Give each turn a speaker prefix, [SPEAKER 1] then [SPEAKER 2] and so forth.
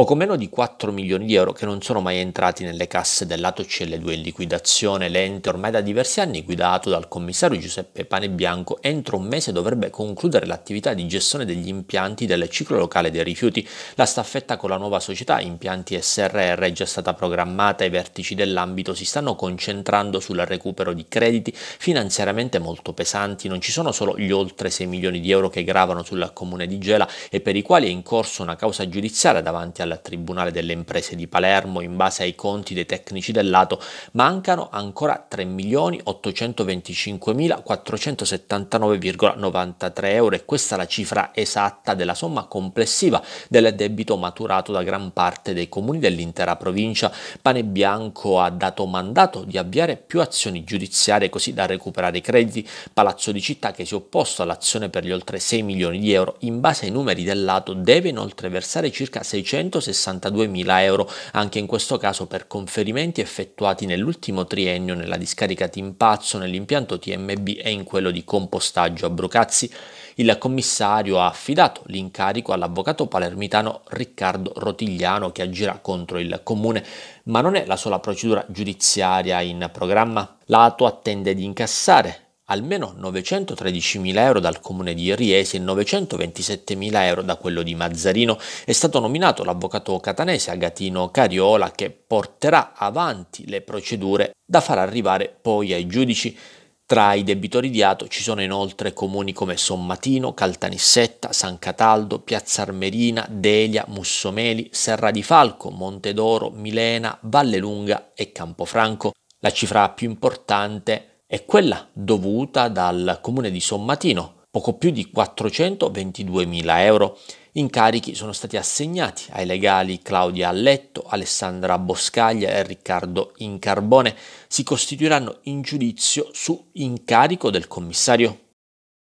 [SPEAKER 1] poco meno di 4 milioni di euro che non sono mai entrati nelle casse del lato cl 2 in liquidazione. L'ente ormai da diversi anni guidato dal commissario Giuseppe Panebianco entro un mese dovrebbe concludere l'attività di gestione degli impianti del ciclo locale dei rifiuti. La staffetta con la nuova società Impianti SRR è già stata programmata e i vertici dell'ambito si stanno concentrando sul recupero di crediti finanziariamente molto pesanti. Non ci sono solo gli oltre 6 milioni di euro che gravano sul comune di Gela e per i quali è in corso una causa giudiziaria davanti alla dal Tribunale delle Imprese di Palermo in base ai conti dei tecnici del lato, mancano ancora 3.825.479,93 euro e questa è la cifra esatta della somma complessiva del debito maturato da gran parte dei comuni dell'intera provincia. Pane Bianco ha dato mandato di avviare più azioni giudiziarie così da recuperare i crediti. Palazzo di Città che si è opposto all'azione per gli oltre 6 milioni di euro in base ai numeri del lato deve inoltre versare circa 600 162.000 euro, anche in questo caso per conferimenti effettuati nell'ultimo triennio nella discarica Timpazzo, nell'impianto TMB e in quello di compostaggio a Brucazzi. Il commissario ha affidato l'incarico all'avvocato palermitano Riccardo Rotigliano che agirà contro il comune, ma non è la sola procedura giudiziaria in programma. L'Ato attende di incassare almeno 913.000 euro dal comune di Riesi e 927.000 euro da quello di Mazzarino. È stato nominato l'avvocato catanese Agatino Cariola che porterà avanti le procedure da far arrivare poi ai giudici. Tra i debitori di Ato ci sono inoltre comuni come Sommatino, Caltanissetta, San Cataldo, Piazza Armerina, Delia, Mussomeli, Serra di Falco, Montedoro, Milena, Vallelunga e Campofranco. La cifra più importante è quella dovuta dal comune di Sommatino, poco più di 422.000 euro. Incarichi sono stati assegnati ai legali Claudia Alletto, Alessandra Boscaglia e Riccardo Incarbone. Si costituiranno in giudizio su incarico del commissario